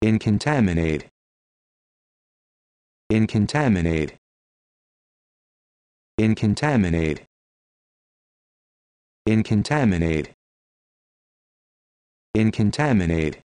Incontaminate. Incontaminate. Incontaminate. Incontaminate. Incontaminate.